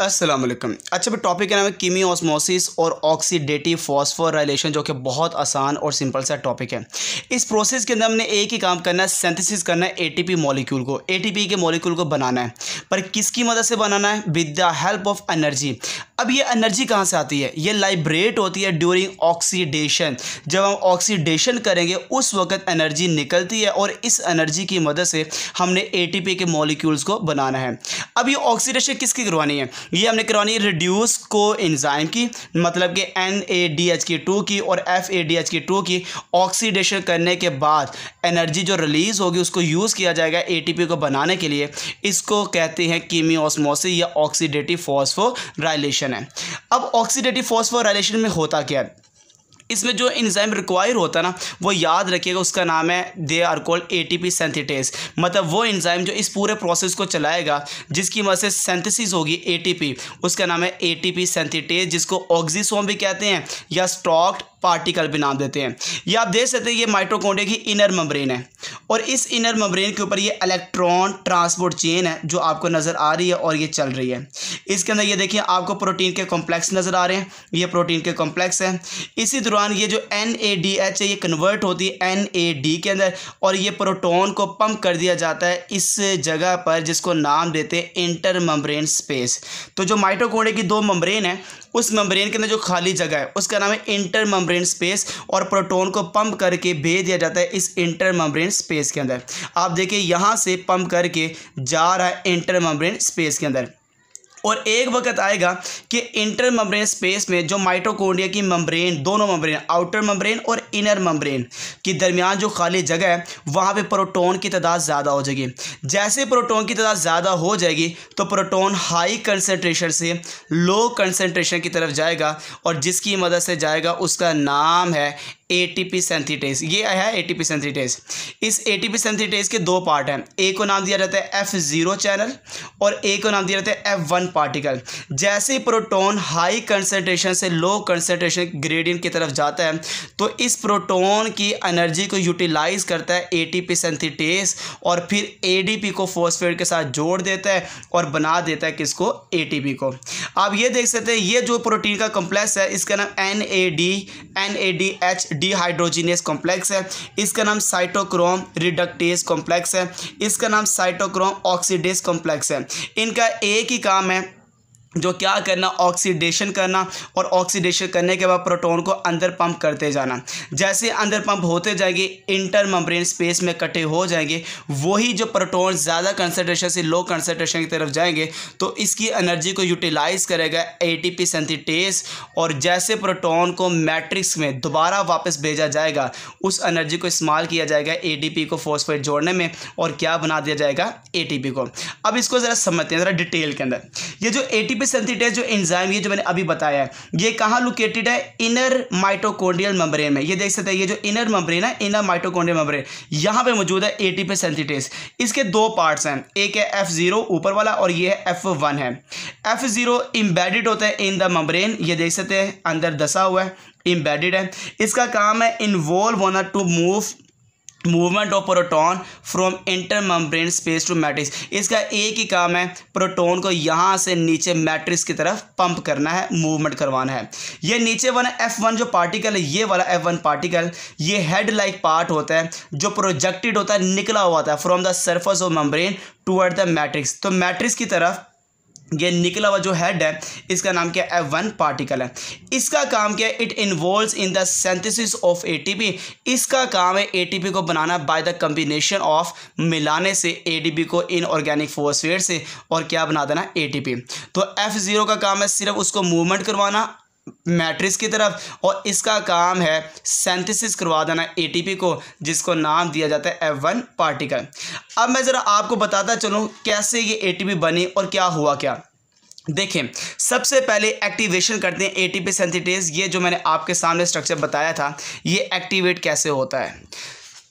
असलम अच्छा भाई टॉपिक का नाम है कीमी ऑस्मोसिस और ऑक्सीडेटिव फॉस्फोर रिलेशन जो कि बहुत आसान और सिंपल सा टॉपिक है इस प्रोसेस के अंदर हमने एक ही काम करना है सेंथेसिस करना है एटीपी मॉलिक्यूल को एटीपी के मॉलिक्यूल को बनाना है पर किसकी मदद से बनाना है with the help of energy अब ये एनर्जी कहाँ से आती है ये लाइब्रेट होती है ड्यूरिंग ऑक्सीडेशन जब हम ऑक्सीडेशन करेंगे उस वक्त एनर्जी निकलती है और इस एनर्जी की मदद से हमने ए के मॉलिक्यूल्स को बनाना है अब ये ऑक्सीडेशन किसकी करवानी है ये हमने करवानी है रिड्यूस को इन्ज़ाइम की मतलब कि एन ए डी एच की टू की और एफ ए डी एच की टू की ऑक्सीडेशन करने के बाद एनर्जी जो रिलीज़ होगी उसको यूज़ किया जाएगा ए टी पी को बनाने के लिए इसको कहते कहते हैं कीमियोस्मोसिस या ऑक्सीडेटिव फॉस्फोराइलेशन है अब ऑक्सीडेटिव फॉस्फोराइलेशन में होता क्या है इसमें जो इंजाइम रिक्वायर होता है ना वो याद रखिएगा उसका नाम है they are called A T P synthetase मतलब वो इंजाइम जो इस पूरे प्रोसेस को चलाएगा जिसकी वजह से सेंथिसिस होगी ए टी पी उसका नाम है ए टी पी सेंथिटेज जिसको ऑक्सीसोम भी कहते हैं या स्टॉक्ड पार्टिकल भी नाम देते हैं ये आप देख सकते हैं ये माइट्रोकोंडे की इनर मम्ब्रेन है और इस इनर मम्ब्रेन के ऊपर ये इलेक्ट्रॉन ट्रांसपोर्ट चेन है जो आपको नज़र आ रही है और ये चल रही है इसके अंदर ये देखिए आपको प्रोटीन के कॉम्प्लेक्स नज़र आ रहे हैं ये प्रोटीन के कॉम्प्लेक्स है इसी दौरान ये जो एन है ये कन्वर्ट होती है एन के अंदर और ये प्रोटोन को पंप कर दिया जाता है इस जगह पर जिसको नाम देते हैं इंटर मम्ब्रेन स्पेस तो जो माइट्रोकोंडे की दो मम्ब्रेन है उस मम्ब्रेन के अंदर जो खाली जगह है उसका नाम है इंटर मम्ब्रेन स्पेस और प्रोटोन को पंप करके भेज दिया जाता है इस इंटर मम्ब्रेन स्पेस के अंदर आप देखिए यहाँ से पंप करके जा रहा है इंटर मम्ब्रेन स्पेस के अंदर और एक वक्त आएगा कि इंटर मम्ब्रेन स्पेस में जो माइटोकोंड्रिया की मम्ब्रेन दोनों मम्ब्रेन आउटर मम्ब्रेन और इनर मम्ब्रेन के दरमियान जो खाली जगह है वहाँ पे प्रोटॉन की तादाद ज़्यादा हो जाएगी जैसे प्रोटॉन की तादाद ज़्यादा हो जाएगी तो प्रोटॉन हाई कंसनट्रेशन से लो कंसनट्रेशन की तरफ जाएगा और जिसकी मदद से जाएगा उसका नाम है एटीपी सेंथीटेज ये आया है एटीपी सेंथीटेज इस एटीपी सेंथीटेज के दो पार्ट हैं एक को नाम दिया जाता है एफ जीरो चैनल और एक को नाम दिया जाता है एफ वन पार्टिकल जैसे प्रोटोन हाई कंसनट्रेशन से लो कंसनट्रेशन ग्रेडियंट की तरफ जाता है तो इस प्रोटोन की एनर्जी को यूटिलाइज करता है एटीपी सेंथीटेज और फिर एडीपी को फॉस्फेट के साथ जोड़ देता है और बना देता है किसको एटीपी को आप ये देख सकते हैं ये जो प्रोटीन का कॉम्प्लेक्स है इसका नाम N A D N A D H D hydrogenase complex है इसका नाम साइटोक्रोम रिडक्टेज कॉम्प्लेक्स है इसका नाम साइटोक्रोम ऑक्सीडेज कॉम्प्लेक्स है इनका एक ही काम है जो क्या करना ऑक्सीडेशन करना और ऑक्सीडेशन करने के बाद प्रोटॉन को अंदर पंप करते जाना जैसे अंदर पंप होते जाएंगे इंटर मम्ब्रेन स्पेस में इकट्ठे हो जाएंगे वही जो प्रोटॉन ज़्यादा कंसनट्रेशन से लो कंसनट्रेशन की तरफ जाएंगे तो इसकी एनर्जी को यूटिलाइज करेगा एटीपी सेंथीटेस और जैसे प्रोटोन को मैट्रिक्स में दोबारा वापस भेजा जाएगा उस एनर्जी को इस्तेमाल किया जाएगा ए को फॉस्फेट जोड़ने में और क्या बना दिया जाएगा ए को अब इसको ज़रा समझते हैं ज़रा डिटेल के अंदर ये जो ए लिपिसेंथिटेज जो एंजाइम ये जो मैंने अभी बताया है ये कहाँ लोकेटेड है इनर माइटोकोंड्रियल मेम्ब्रेन में ये देख सकते हैं ये जो इनर मेम्ब्रेन है इनर माइटोकोंड्रियल मेम्ब्रेन यहाँ पे मौजूद है एटीपी सेंथिटेज इसके दो पार्ट्स हैं एक है एफ जीरो ऊपर वाला और ये है एफ वन है एफ जीरो इम्बेडिड होता है इन द मेम्ब्रेन ये देख सकते हैं अंदर दसा हुआ है इम्बेडिड है इसका काम है इन्वॉल्व होना to move movement of proton from inter membrane space to matrix इसका एक ही काम है प्रोटोन को यहाँ से नीचे मैट्रिक्स की तरफ पंप करना है मूवमेंट करवाना है ये नीचे वाला एफ वन जो पार्टिकल है ये वाला एफ वन पार्टिकल ये हेड लाइक पार्ट होता है जो प्रोजेक्टेड होता है निकला हुआ था from the surface of membrane toward the matrix तो मैट्रिक्स की तरफ ये निकला हुआ जो हेड है इसका नाम क्या है वन पार्टिकल है इसका काम क्या है it involve in the synthesis of ATP इसका काम है एटीपी को बनाना बाय द कम्बिनेशन ऑफ मिलाने से एडीपी को इन ऑर्गेनिक फोस्फेट से और क्या बना देना एटीपी तो एफ जीरो का काम है सिर्फ उसको मूवमेंट करवाना मैट्रिक्स की तरफ और इसका काम है सेंथिसिस करवा देना ए को जिसको नाम दिया जाता है एफ वन पार्टिकल अब मैं ज़रा आपको बताता चलूँ कैसे ये ए बनी और क्या हुआ क्या देखें सबसे पहले एक्टिवेशन करते हैं एटीपी टी ये जो मैंने आपके सामने स्ट्रक्चर बताया था ये एक्टिवेट कैसे होता है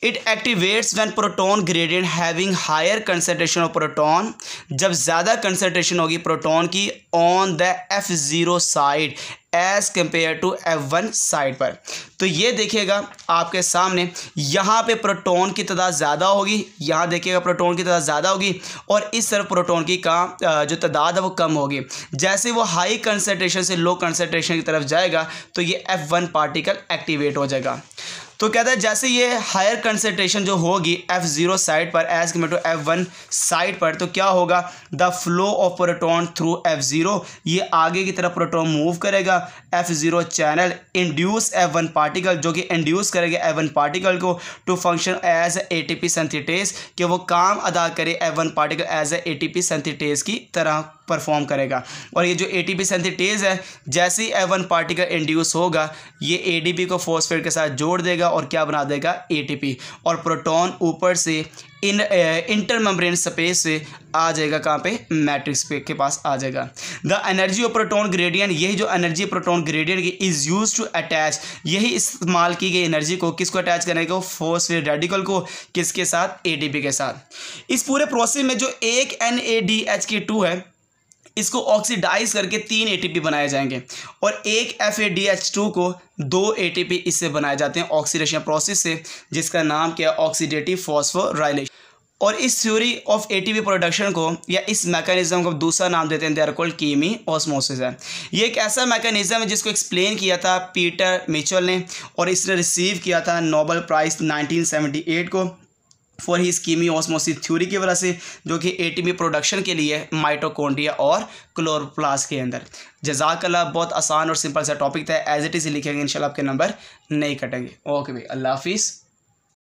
it activates when proton gradient having higher concentration of proton जब ज़्यादा कंसनट्रेशन होगी प्रोटोन की on the F zero side as compare to F one side पर तो ये देखिएगा आपके सामने यहाँ पे प्रोटोन की तादाद ज़्यादा होगी यहाँ देखिएगा प्रोटोन की तादाद ज़्यादा होगी और इस तरफ प्रोटोन की का जो तादाद है वो कम होगी जैसे वो हाई कंसनट्रेशन से लो कंसनट्रेशन की तरफ जाएगा तो ये एफ वन पार्टिकल एक्टिवेट हो जाएगा तो कहता है जैसे ये हायर कंसेंट्रेशन जो होगी एफ जीरो साइड पर as compare to F one side पर तो क्या होगा the flow of proton through F zero ये आगे की तरफ प्रोटोन मूव करेगा F zero channel induce F one particle जो कि इंड्यूस करेगा एफ वन पार्टिकल को to function as A T P कि वो काम अदा करे F one particle as A T P की तरह परफॉर्म करेगा और ये जो ए टी सेंथिटेज है जैसे ही एवन पार्टिकल इंड्यूस होगा ये ए को फोस्फेट के साथ जोड़ देगा और क्या बना देगा ए और प्रोटोन ऊपर से इन इंटर मेम्ब्रेन स्पेस से आ जाएगा कहाँ पे मैट्रिक्स पे के पास आ जाएगा the energy of proton gradient यही जो एनर्जी प्रोटोन ग्रेडियंट की इज़ यूज टू अटैच यही इस्तेमाल की गई एनर्जी को किसको अटैच करने को फोर्सफेट रेडिकल को किसके साथ एडीपी के साथ इस पूरे प्रोसेस में जो एक एन ए डी एच की टू है इसको ऑक्सीडाइज करके तीन एटीपी बनाए जाएंगे और एक एफ को दो एटीपी इससे बनाए जाते हैं ऑक्सीडेशन प्रोसेस से जिसका नाम क्या है ऑक्सीडेटिव फॉस्फोराइलेशन और इस थ्योरी ऑफ एटीपी प्रोडक्शन को या इस मैकेनिज्म को दूसरा नाम देते हैं दे आर कीमी ऑस्मोसिस है ये एक ऐसा मैकेनिज्म है जिसको एक्सप्लेन किया था पीटर मिचल ने और इसने रिसीव किया था नोबल प्राइज़ 1978 को for his chemiosmosis theory की वजह से जो कि एटीपी प्रोडक्शन के लिए माइटोकोंडिया और क्लोरोप्लास के अंदर जजाकला बहुत आसान और सिंपल सा टॉपिक था एज इट इज़ लिखेंगे इनशाला आपके नंबर नहीं कटेंगे ओके भाई अल्लाह हाफिज़